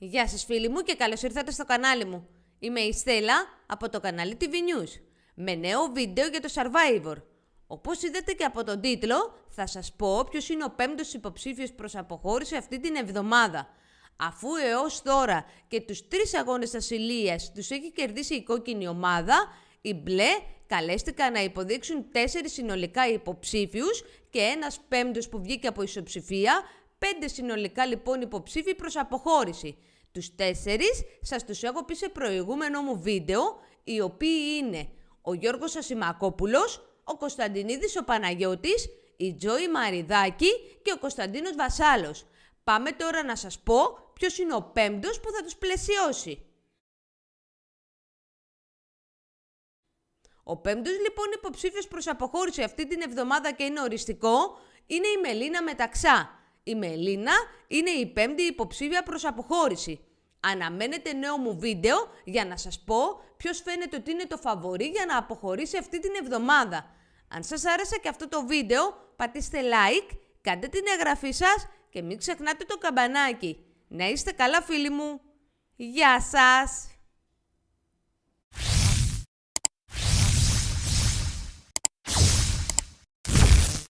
Γεια σας φίλοι μου και καλώς ήρθατε στο κανάλι μου. Είμαι η Στέλλα από το κανάλι TV News με νέο βίντεο για το Survivor. Όπως είδατε και από τον τίτλο θα σας πω ποιος είναι ο πέμπτος υποψήφιος προς αποχώρηση αυτή την εβδομάδα. Αφού έως τώρα και τους τρεις αγώνες ασυλίας τους έχει κερδίσει η κόκκινη ομάδα, οι μπλε καλέστηκαν να υποδείξουν τέσσερις συνολικά υποψήφιους και ένας πέμπτος που βγήκε από ισοψηφία Πέντε συνολικά λοιπόν υποψήφοι προς αποχώρηση. Τους τέσσερις σας τους έχω πει σε προηγούμενο μου βίντεο, οι οποίοι είναι ο Γιώργος Ασημακόπουλος, ο Κωνσταντινίδης ο Παναγιώτης, η Τζόη Μαριδάκη και ο Κωνσταντίνος Βασάλος. Πάμε τώρα να σας πω ποιος είναι ο πέμπτος που θα τους πλαισιώσει. Ο πέμπτος λοιπόν υποψήφιος προς αποχώρηση αυτή την εβδομάδα και είναι οριστικό, είναι η Μελίνα Μεταξά η Μελίνα είναι η πέμπτη υποψήφια προς αποχώρηση. Αναμένετε νέο μου βίντεο για να σας πω ποιος φαίνεται ότι είναι το φαβορή για να αποχωρήσει αυτή την εβδομάδα. Αν σας άρεσε και αυτό το βίντεο, πατήστε like, κάντε την εγγραφή σας και μην ξεχνάτε το καμπανάκι. Να είστε καλά φίλοι μου. Γεια σας!